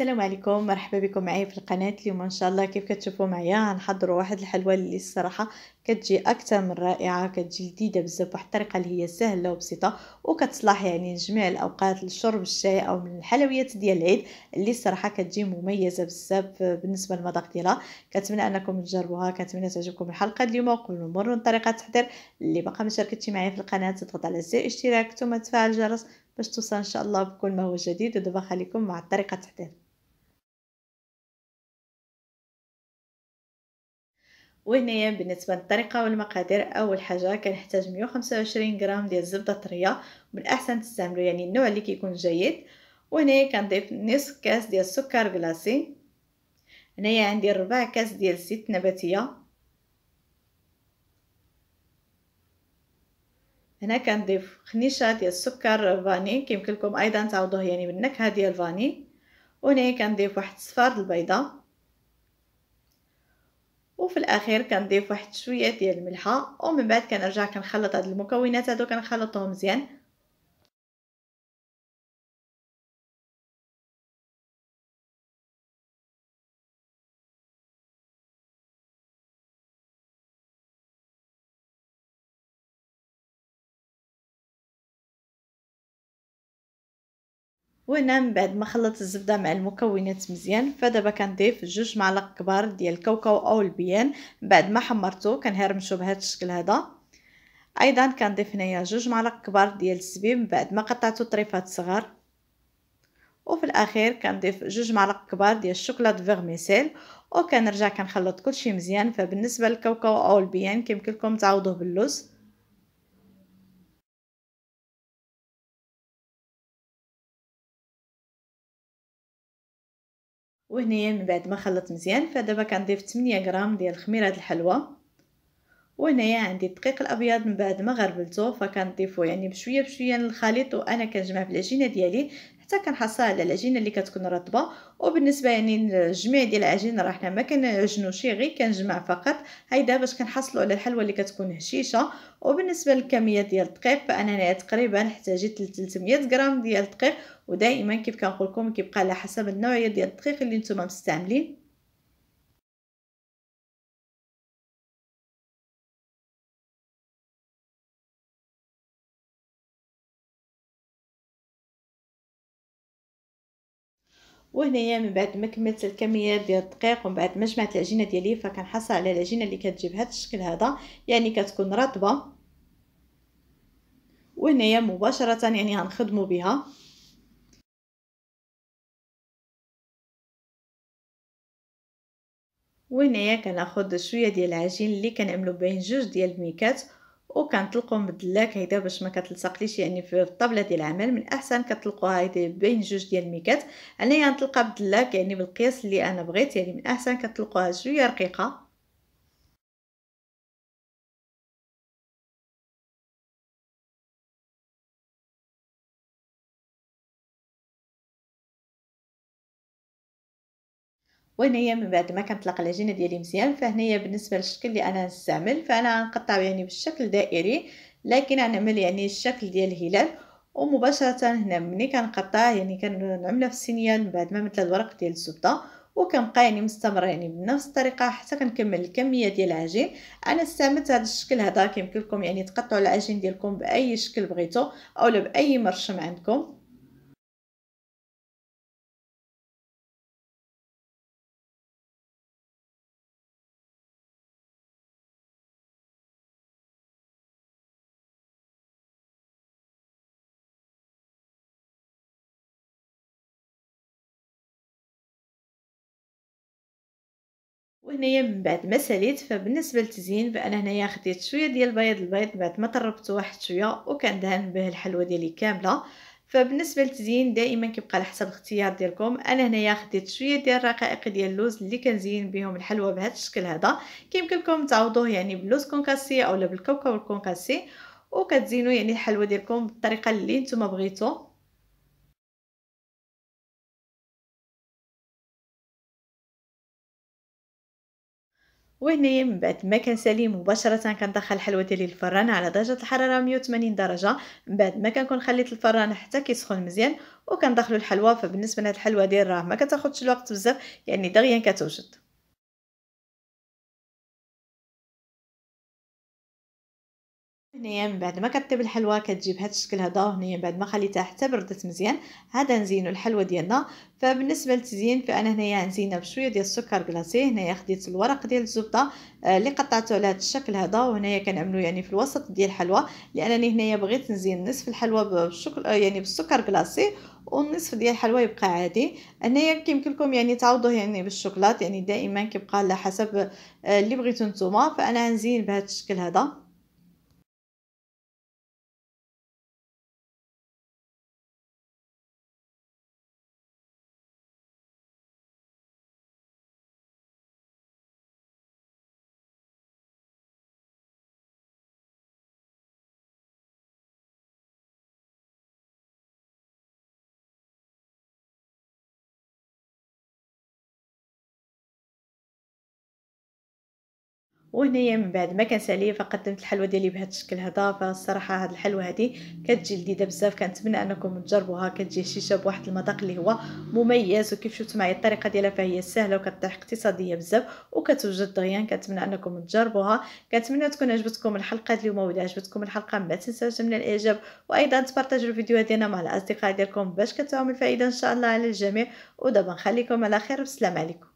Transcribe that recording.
السلام عليكم مرحبا بكم معايا في القناه اليوم ان شاء الله كيف كتشوفوا معايا غنحضروا واحد الحلوى اللي الصراحه كتجي اكثر من رائعه كتجي لذيذه بزاف بواحد الطريقه اللي هي سهله وبسيطه وكتصلح يعني جميع الاوقات لشرب الشاي او من الحلويات ديال العيد اللي الصراحه كتجي مميزه بزاف بالنسبه للمذاق ديالها كنتمنى انكم تجربوها كنتمنى تعجبكم الحلقه اليوم وقبل ما نمر لطريقه التحضير اللي باقا ما شاركتي معايا في القناه تضغط على زر الاشتراك ثم تفعل الجرس باش توصل ان شاء الله بكل ما هو جديد ودابا خليكم مع الطريقه التحضير وهنايا بالنسبه للطريقه والمقادير اول حاجه كنحتاج 125 غرام ديال الزبده طريه من الاحسن تستعملوا يعني النوع اللي كيكون جيد وهنايا كنضيف نصف كاس ديال السكر كلاصي هنايا عندي ربع كاس ديال الزيت النباتيه هنا كنضيف خنيشه ديال السكر فاني كيمكن لكم ايضا تعوضوه يعني بالنكهه ديال الفاني وهنايا كنضيف واحد صفار البيضه وفي الاخير كنضيف واحد شويه ديال الملحه ومن بعد كنرجع كنخلط هاد المكونات هادو كنخلطهم مزيان وهنا من بعد ما خلطت الزبده مع المكونات مزيان فدابا كنضيف جوج معالق كبار ديال الكاوكاو او البيان من بعد ما حمرته كنهرمشو بهذا الشكل هذا ايضا كنضيف هنايا جوج معالق كبار ديال الزبيب من بعد ما قطعته طريفات صغار وفي الاخير كنضيف جوج معالق كبار ديال الشوكولاط فيغميسيل وكنرجع كنخلط كلشي مزيان فبالنسبه للكاوكاو او البيان كيمكن لكم تعوضوه باللوز وهنايا من بعد ما خلطت مزيان فدابا كنضيف 8 غرام ديال خميره الحلوه وهنايا عندي الدقيق الابيض من بعد ما غربلته فكنضيفو يعني بشويه بشويه للخليط وانا كنجمع بالعجينه ديالي حتى كنحصل على العجينه اللي كتكون رطبه وبالنسبه يعني للجميع ديال العجين راه حنا ما كنعجنوش غير كنجمع فقط هيدا باش كنحصلوا على الحلوه اللي كتكون هشيشه وبالنسبه للكميه ديال الدقيق فانا تقريبا احتاجت 300 غرام ديال الدقيق ودائما كيف كنقول لكم كيبقى على حسب النوعيه ديال الدقيق اللي نتوما مستعملين وهنايا من بعد ما كملت الكميات ديال الدقيق ومن بعد ما جمعت العجينه ديالي فكنحصل على العجينه اللي كتجي بهذا الشكل هذا يعني كتكون رطبه وهنايا مباشره يعني غنخدموا بها وهنايا كناخذ شويه ديال العجين اللي كنعملو بين جوج ديال الميكات وكنطلقو من الدلاك هيدا باش ما كتلصقليش يعني في الطابله ديال العمل من الاحسن كتلقوها هيدا بين جوج ديال الميكات انايا غنطلقها بالدلاك يعني بالقياس اللي انا بغيت يعني من الاحسن كتلقوها شويه رقيقه وهنايا من بعد ما كنطلق العجينه ديالي مزيان فهنايا بالنسبه للشكل اللي انا نستعمل فانا غنقطعو يعني بالشكل دائري لكن غنعمل يعني الشكل ديال الهلال ومباشره هنا ملي كنقطع يعني كنعملها في الصينيه من بعد ما مثل الورق ديال الزبده وكنبقى يعني مستمره يعني بنفس الطريقه حتى كنكمل الكميه ديال العجين انا استعملت هذا الشكل هذا كيمكن لكم يعني تقطعوا العجين ديالكم باي شكل بغيتو اولا باي مرشم عندكم وهنايا من بعد ما ساليت فبالنسبه للتزيين فانا هنايا خديت شويه ديال البيض البيض بعد ما طربته واحد شويه وكندهن به الحلوه ديالي كامله فبالنسبه للتزيين دائما كيبقى على حسب الاختيار ديالكم انا هنايا خديت شويه ديال الرقائق ديال اللوز اللي كنزين بهم الحلوه بهذا الشكل هذا كيمكن لكم تعوضوه يعني باللوز كونكاسي اولا بالكاوكاو الكونكاسي وكتزينوا يعني الحلوه ديالكم بالطريقه اللي نتوما بغيتو وهنا من بعد ما كنسالي مباشره كندخل الحلوى ديالي للفران على درجه الحراره 180 درجه من بعد ما كنكون خليت الفران حتى كيسخن مزيان وكندخلوا الحلوه فبالنسبه لهاد الحلوه ديال راه ما كتاخذش الوقت بزاف يعني دغيا كتوجد هنايا من بعد ما كطيب الحلوى كتجي هذا الشكل هذا هنايا من بعد ما خليتها حتى بردت مزيان هذا نزينو الحلوى ديالنا فبالنسبه للتزيين فانا هنايا نزينا بشويه ديال السكر كلاصي هنايا خديت الورق ديال الزبده آه، اللي قطعته على هذا الشكل هذا وهنايا كنعملو يعني في الوسط ديال الحلوى لانني هنايا بغيت نزين نصف الحلوى بالشكل آه، يعني بالسكر كلاصي والنصف ديال الحلوى يبقى عادي هنايا كيمكن لكم يعني تعوضوه يعني بالشوكولات يعني دائما كيبقى على حسب آه، اللي بغيتو نتوما فانا نزين بهذا الشكل هذا وهنايا من بعد ما كان سالي فقدمت الحلوى ديالي بهذا الشكل هذا فالصراحه هاد الحلوى هذه كتجي لذيذه بزاف كنتمنى انكم تجربوها كتجي شيشه بواحد المذاق اللي هو مميز وكيف شفت معايا الطريقه ديالها فهي سهله وكطيح اقتصاديه بزاف وكتوجد دغيا كنتمنى انكم تجربوها كنتمنى تكون عجبتكم الحلقه اليوم واذا عجبتكم الحلقه ما تنساوش من الاعجاب وايضا تبارطاجوا الفيديو ديالنا مع الاصدقاء ديالكم باش كتعم الفائده ان شاء الله على الجميع ودابا نخليكم على خير والسلام عليكم